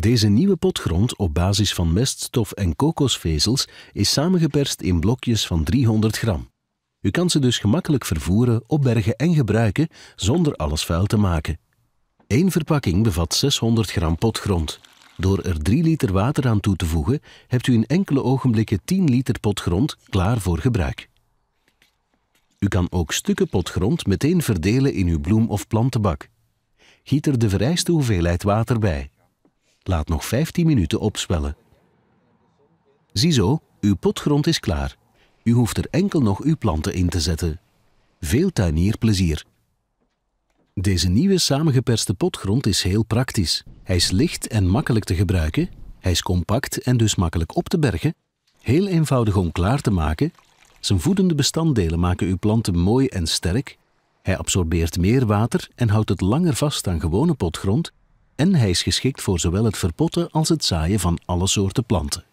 Deze nieuwe potgrond op basis van meststof en kokosvezels is samengeperst in blokjes van 300 gram. U kan ze dus gemakkelijk vervoeren, opbergen en gebruiken zonder alles vuil te maken. Eén verpakking bevat 600 gram potgrond. Door er 3 liter water aan toe te voegen, hebt u in enkele ogenblikken 10 liter potgrond klaar voor gebruik. U kan ook stukken potgrond meteen verdelen in uw bloem- of plantenbak. Giet er de vereiste hoeveelheid water bij, Laat nog 15 minuten opzwellen. Ziezo, uw potgrond is klaar. U hoeft er enkel nog uw planten in te zetten. Veel tuinierplezier! Deze nieuwe samengeperste potgrond is heel praktisch. Hij is licht en makkelijk te gebruiken. Hij is compact en dus makkelijk op te bergen. Heel eenvoudig om klaar te maken. Zijn voedende bestanddelen maken uw planten mooi en sterk. Hij absorbeert meer water en houdt het langer vast dan gewone potgrond en hij is geschikt voor zowel het verpotten als het zaaien van alle soorten planten.